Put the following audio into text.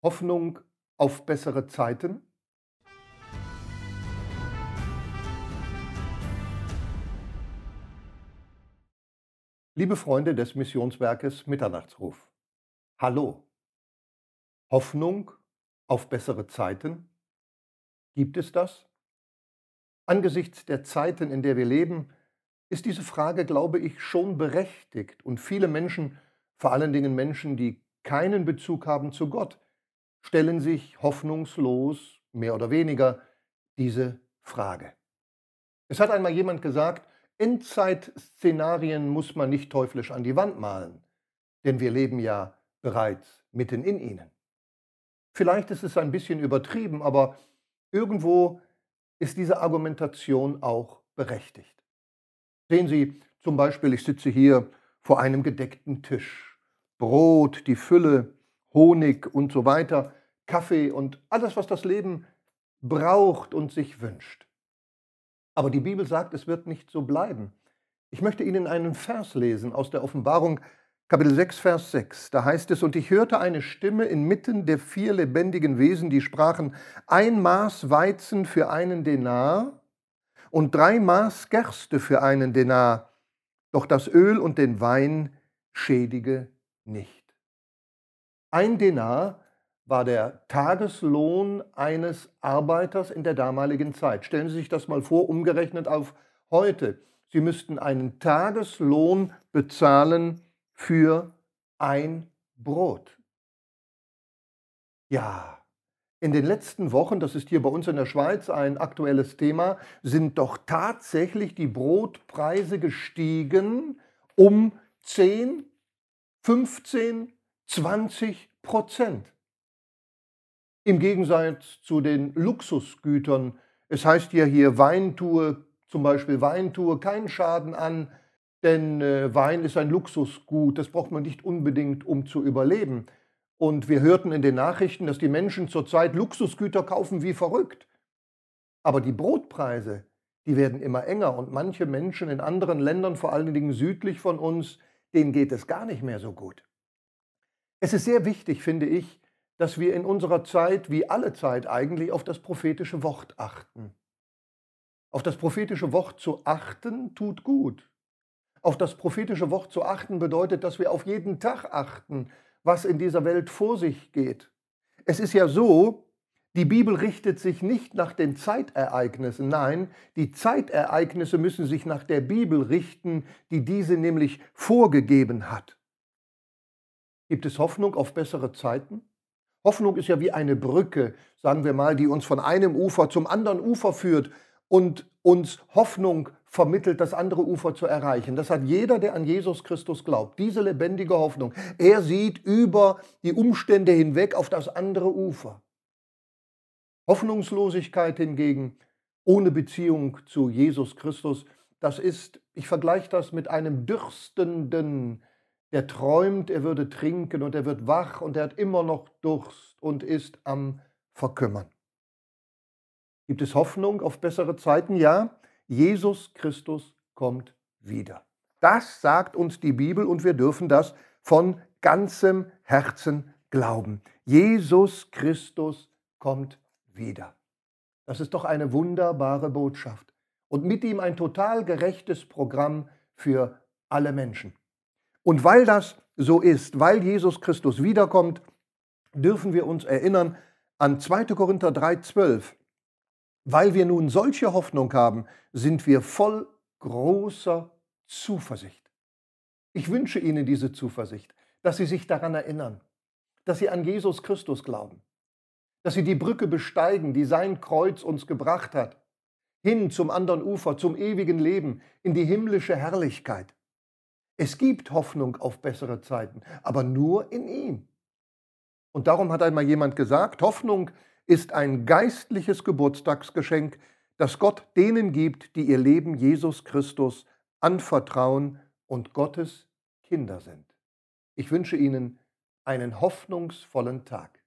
Hoffnung auf bessere Zeiten? Liebe Freunde des Missionswerkes Mitternachtsruf, hallo. Hoffnung auf bessere Zeiten? Gibt es das? Angesichts der Zeiten, in der wir leben, ist diese Frage, glaube ich, schon berechtigt und viele Menschen, vor allen Dingen Menschen, die keinen Bezug haben zu Gott, stellen sich hoffnungslos, mehr oder weniger, diese Frage. Es hat einmal jemand gesagt, Endzeitszenarien muss man nicht teuflisch an die Wand malen, denn wir leben ja bereits mitten in ihnen. Vielleicht ist es ein bisschen übertrieben, aber irgendwo ist diese Argumentation auch berechtigt. Sehen Sie zum Beispiel, ich sitze hier vor einem gedeckten Tisch. Brot, die Fülle, Honig und so weiter. Kaffee und alles, was das Leben braucht und sich wünscht. Aber die Bibel sagt, es wird nicht so bleiben. Ich möchte Ihnen einen Vers lesen aus der Offenbarung Kapitel 6, Vers 6. Da heißt es, und ich hörte eine Stimme inmitten der vier lebendigen Wesen, die sprachen, ein Maß Weizen für einen Denar und drei Maß Gerste für einen Denar, doch das Öl und den Wein schädige nicht. Ein Denar war der Tageslohn eines Arbeiters in der damaligen Zeit. Stellen Sie sich das mal vor, umgerechnet auf heute. Sie müssten einen Tageslohn bezahlen für ein Brot. Ja, in den letzten Wochen, das ist hier bei uns in der Schweiz ein aktuelles Thema, sind doch tatsächlich die Brotpreise gestiegen um 10, 15, 20 Prozent. Im Gegensatz zu den Luxusgütern. Es heißt ja hier, Wein tue, zum Beispiel Wein keinen Schaden an, denn äh, Wein ist ein Luxusgut, das braucht man nicht unbedingt, um zu überleben. Und wir hörten in den Nachrichten, dass die Menschen zurzeit Luxusgüter kaufen wie verrückt. Aber die Brotpreise, die werden immer enger und manche Menschen in anderen Ländern, vor allen Dingen südlich von uns, denen geht es gar nicht mehr so gut. Es ist sehr wichtig, finde ich, dass wir in unserer Zeit, wie alle Zeit eigentlich, auf das prophetische Wort achten. Auf das prophetische Wort zu achten tut gut. Auf das prophetische Wort zu achten bedeutet, dass wir auf jeden Tag achten, was in dieser Welt vor sich geht. Es ist ja so, die Bibel richtet sich nicht nach den Zeitereignissen, nein, die Zeitereignisse müssen sich nach der Bibel richten, die diese nämlich vorgegeben hat. Gibt es Hoffnung auf bessere Zeiten? Hoffnung ist ja wie eine Brücke, sagen wir mal, die uns von einem Ufer zum anderen Ufer führt und uns Hoffnung vermittelt, das andere Ufer zu erreichen. Das hat jeder, der an Jesus Christus glaubt. Diese lebendige Hoffnung. Er sieht über die Umstände hinweg auf das andere Ufer. Hoffnungslosigkeit hingegen ohne Beziehung zu Jesus Christus, das ist, ich vergleiche das mit einem dürstenden der träumt, er würde trinken und er wird wach und er hat immer noch Durst und ist am Verkümmern. Gibt es Hoffnung auf bessere Zeiten? Ja, Jesus Christus kommt wieder. Das sagt uns die Bibel und wir dürfen das von ganzem Herzen glauben. Jesus Christus kommt wieder. Das ist doch eine wunderbare Botschaft. Und mit ihm ein total gerechtes Programm für alle Menschen. Und weil das so ist, weil Jesus Christus wiederkommt, dürfen wir uns erinnern an 2. Korinther 3,12. Weil wir nun solche Hoffnung haben, sind wir voll großer Zuversicht. Ich wünsche Ihnen diese Zuversicht, dass Sie sich daran erinnern, dass Sie an Jesus Christus glauben, dass Sie die Brücke besteigen, die sein Kreuz uns gebracht hat, hin zum anderen Ufer, zum ewigen Leben, in die himmlische Herrlichkeit. Es gibt Hoffnung auf bessere Zeiten, aber nur in ihm. Und darum hat einmal jemand gesagt, Hoffnung ist ein geistliches Geburtstagsgeschenk, das Gott denen gibt, die ihr Leben Jesus Christus anvertrauen und Gottes Kinder sind. Ich wünsche Ihnen einen hoffnungsvollen Tag.